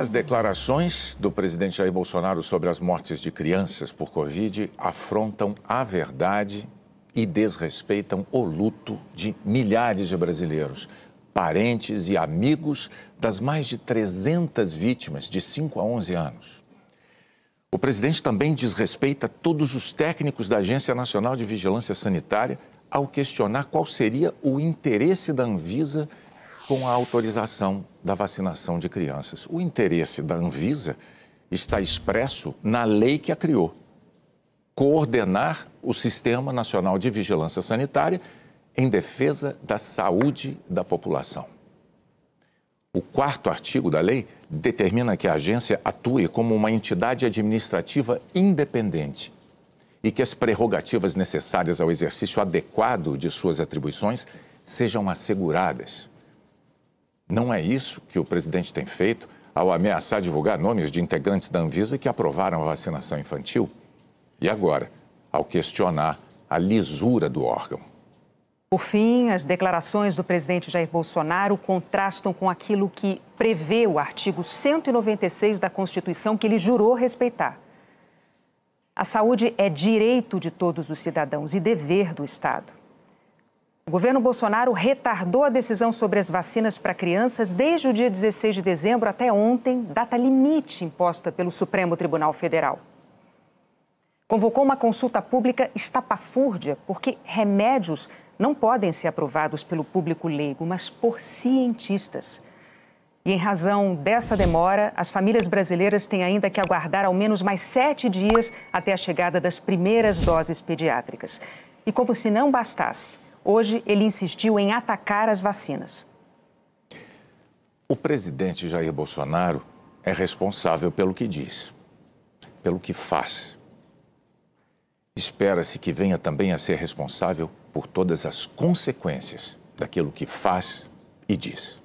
As declarações do presidente Jair Bolsonaro sobre as mortes de crianças por Covid afrontam a verdade e desrespeitam o luto de milhares de brasileiros, parentes e amigos das mais de 300 vítimas de 5 a 11 anos. O presidente também desrespeita todos os técnicos da Agência Nacional de Vigilância Sanitária ao questionar qual seria o interesse da Anvisa com a autorização da vacinação de crianças. O interesse da Anvisa está expresso na lei que a criou. Coordenar o Sistema Nacional de Vigilância Sanitária em defesa da saúde da população. O quarto artigo da lei determina que a agência atue como uma entidade administrativa independente e que as prerrogativas necessárias ao exercício adequado de suas atribuições sejam asseguradas. Não é isso que o presidente tem feito ao ameaçar divulgar nomes de integrantes da Anvisa que aprovaram a vacinação infantil? E agora, ao questionar a lisura do órgão? Por fim, as declarações do presidente Jair Bolsonaro contrastam com aquilo que prevê o artigo 196 da Constituição que ele jurou respeitar. A saúde é direito de todos os cidadãos e dever do Estado. O governo Bolsonaro retardou a decisão sobre as vacinas para crianças desde o dia 16 de dezembro até ontem, data limite imposta pelo Supremo Tribunal Federal. Convocou uma consulta pública estapafúrdia, porque remédios não podem ser aprovados pelo público leigo, mas por cientistas. E em razão dessa demora, as famílias brasileiras têm ainda que aguardar ao menos mais sete dias até a chegada das primeiras doses pediátricas. E como se não bastasse, Hoje, ele insistiu em atacar as vacinas. O presidente Jair Bolsonaro é responsável pelo que diz, pelo que faz. Espera-se que venha também a ser responsável por todas as consequências daquilo que faz e diz.